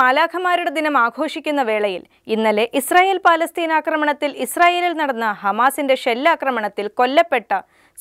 മാലാഖമാരുടെ ദിനം ആഘോഷിക്കുന്ന വേളയിൽ ഇന്നലെ ഇസ്രായേൽ പാലസ്തീൻ ആക്രമണത്തിൽ ഇസ്രായേലിൽ നടന്ന ഹമാസിന്റെ ഷെല്ലാക്രമണത്തിൽ കൊല്ലപ്പെട്ട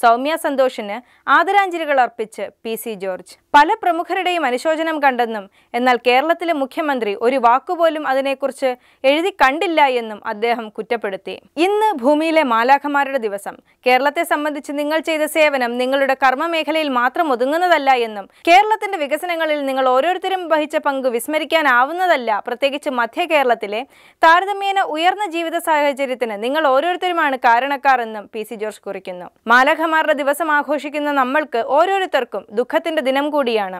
സൗമ്യ സന്തോഷിന് ആദരാഞ്ജലികൾ അർപ്പിച്ച് പി ജോർജ് പല പ്രമുഖരുടെയും അനുശോചനം കണ്ടെന്നും എന്നാൽ കേരളത്തിലെ മുഖ്യമന്ത്രി ഒരു വാക്കുപോലും അതിനെക്കുറിച്ച് എഴുതി കണ്ടില്ല എന്നും അദ്ദേഹം കുറ്റപ്പെടുത്തി ഇന്ന് ഭൂമിയിലെ മാലാഖമാരുടെ ദിവസം കേരളത്തെ സംബന്ധിച്ച് നിങ്ങൾ ചെയ്ത സേവനം നിങ്ങളുടെ കർമ്മമേഖലയിൽ മാത്രം ഒതുങ്ങുന്നതല്ല എന്നും കേരളത്തിന്റെ വികസനങ്ങളിൽ നിങ്ങൾ ഓരോരുത്തരും വഹിച്ച പങ്ക് വിസ്മരിക്കാനാവുന്നതല്ല പ്രത്യേകിച്ച് മധ്യ കേരളത്തിലെ താരതമ്യേന ഉയർന്ന ജീവിത സാഹചര്യത്തിന് നിങ്ങൾ ഓരോരുത്തരുമാണ് കാരണക്കാർ എന്നും പി സി ജോർജ് കുറിക്കുന്നു മാലാഖമാരുടെ ദിവസം ആഘോഷിക്കുന്ന നമ്മൾക്ക് ഓരോരുത്തർക്കും ദുഃഖത്തിന്റെ ദിനം കൂടിയാണ്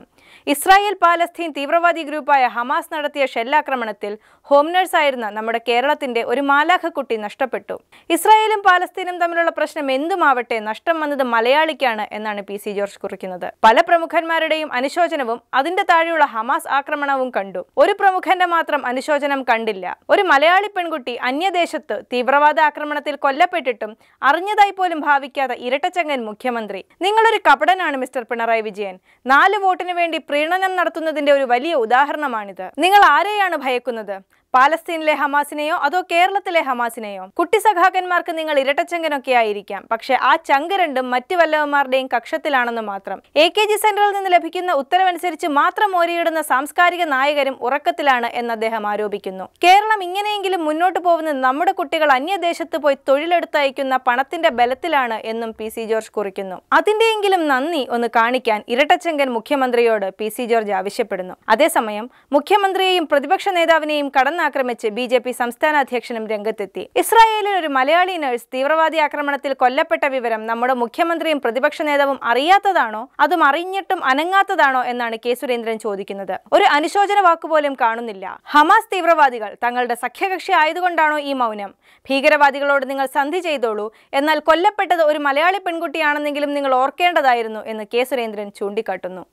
ഇസ്രായേൽ പാലസ്തീൻ തീവ്രവാദി ഗ്രൂപ്പായ ഹമാസ് നടത്തിയ ഷെല്ലാക്രമണത്തിൽ ഹോംനേഴ്സ് ആയിരുന്ന നമ്മുടെ കേരളത്തിന്റെ ഒരു മാലാഖക്കുട്ടി നഷ്ടപ്പെട്ടു ഇസ്രായേലും പാലസ്തീനും തമ്മിലുള്ള പ്രശ്നം എന്തുമാവട്ടെ നഷ്ടം വന്നത് മലയാളിക്കാണ് എന്നാണ് പി സി ജോർജ് കുറിക്കുന്നത് പല പ്രമുഖന്മാരുടെയും അനുശോചനവും അതിന്റെ താഴെയുള്ള ഹമാസ് ആക്രമണവും കണ്ടു ഒരു പ്രമുഖന്റെ മാത്രം അനുശോചനം കണ്ടില്ല ഒരു മലയാളി പെൺകുട്ടി അന്യദേശത്ത് തീവ്രവാദ ആക്രമണത്തിൽ കൊല്ലപ്പെട്ടിട്ടും അറിഞ്ഞതായി പോലും ഭാവിക്കാത്ത ഇരട്ടച്ചങ്ങൻ മുഖ്യമന്ത്രി നിങ്ങളൊരു കപടനാണ് മിസ്റ്റർ പിണറായി വിജയൻ നാല് നാല് വോട്ടിന് വേണ്ടി പ്രീണനം നടത്തുന്നതിന്റെ ഒരു വലിയ ഉദാഹരണമാണിത് നിങ്ങൾ ആരെയാണ് ഭയക്കുന്നത് പാലസ്തീനിലെ ഹമാസിനെയോ അതോ കേരളത്തിലെ ഹമാസിനെയോ കുട്ടി സഖാക്കന്മാർക്ക് നിങ്ങൾ ഇരട്ടച്ചങ്കനൊക്കെ ആയിരിക്കാം പക്ഷെ ആ ചങ്ക രണ്ടും മറ്റു വല്ലവന്മാരുടെയും കക്ഷത്തിലാണെന്ന് മാത്രം എ കെ ജി സെന്ററിൽ നിന്ന് ലഭിക്കുന്ന ഉത്തരവനുസരിച്ച് മാത്രം ഓരിയിടുന്ന സാംസ്കാരിക നായകരും ഉറക്കത്തിലാണ് എന്ന് അദ്ദേഹം ആരോപിക്കുന്നു കേരളം ഇങ്ങനെയെങ്കിലും മുന്നോട്ട് പോകുന്ന നമ്മുടെ കുട്ടികൾ അന്യദേശത്ത് പോയി തൊഴിലെടുത്തയക്കുന്ന പണത്തിന്റെ ബലത്തിലാണ് എന്നും പി സി ജോർജ് കുറിക്കുന്നു അതിന്റെയെങ്കിലും നന്ദി ഒന്ന് കാണിക്കാൻ ഇരട്ടച്ചങ്കൻ മുഖ്യമന്ത്രിയോട് പി സി ജോർജ് ആവശ്യപ്പെടുന്നു അതേസമയം മുഖ്യമന്ത്രിയെയും പ്രതിപക്ഷ നേതാവിനെയും കടന്ന ആക്രമിച്ച് ബി ജെ പി സംസ്ഥാന അധ്യക്ഷനും രംഗത്തെത്തി ഇസ്രായേലിൽ ഒരു മലയാളി നഴ്സ് തീവ്രവാദി ആക്രമണത്തിൽ കൊല്ലപ്പെട്ട വിവരം നമ്മുടെ മുഖ്യമന്ത്രിയും പ്രതിപക്ഷ നേതാവും അറിയാത്തതാണോ അതും അറിഞ്ഞിട്ടും അനങ്ങാത്തതാണോ എന്നാണ് കെ സുരേന്ദ്രൻ ചോദിക്കുന്നത് ഒരു അനുശോചന വാക്കുപോലും കാണുന്നില്ല ഹമാസ് തീവ്രവാദികൾ തങ്ങളുടെ സഖ്യകക്ഷി ആയതുകൊണ്ടാണോ ഈ മൗനം ഭീകരവാദികളോട് നിങ്ങൾ സന്ധി ചെയ്തോളൂ എന്നാൽ കൊല്ലപ്പെട്ടത് ഒരു മലയാളി പെൺകുട്ടിയാണെന്നെങ്കിലും നിങ്ങൾ ഓർക്കേണ്ടതായിരുന്നു എന്ന് കെ സുരേന്ദ്രൻ ചൂണ്ടിക്കാട്ടുന്നു